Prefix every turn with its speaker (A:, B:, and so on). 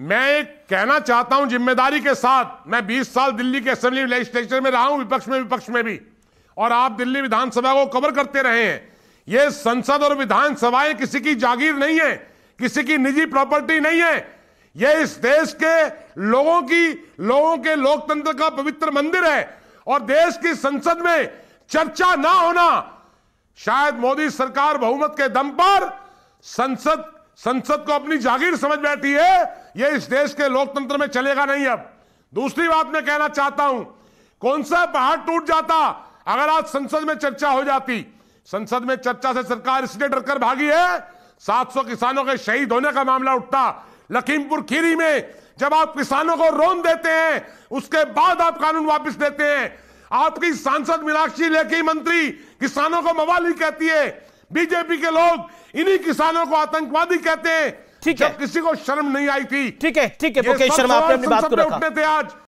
A: मैं कहना चाहता हूं जिम्मेदारी के साथ मैं 20 साल दिल्ली के असेंबली लेजिस्लेचर में रहा हूं विपक्ष में विपक्ष में भी और आप दिल्ली विधानसभा को कवर करते रहे हैं यह संसद और विधानसभाएं किसी की जागीर नहीं है किसी की निजी प्रॉपर्टी नहीं है यह इस देश के लोगों की लोगों के लोकतंत्र का पवित्र मंदिर है और देश की संसद में चर्चा ना होना शायद मोदी सरकार बहुमत के दम पर संसद संसद को अपनी जागीर समझ बैठी है ये इस देश के लोकतंत्र में चलेगा नहीं अब दूसरी बात मैं कहना चाहता हूं कौन सा पहाड़ टूट जाता अगर आज संसद में चर्चा हो जाती संसद में चर्चा से सरकार इसलिए डरकर भागी है 700 किसानों के शहीद होने का मामला उठता लखीमपुर खीरी में जब आप किसानों को रोन देते हैं उसके बाद आप कानून वापस देते हैं आपकी सांसद मीनाक्षी लेखी मंत्री किसानों को मवाली कहती है बीजेपी के लोग इन्हीं किसानों को आतंकवादी कहते हैं ठीक है किसी को शर्म नहीं आई थी
B: ठीक है ठीक है मुकेश शर्मा आपने अपनी बात को रखा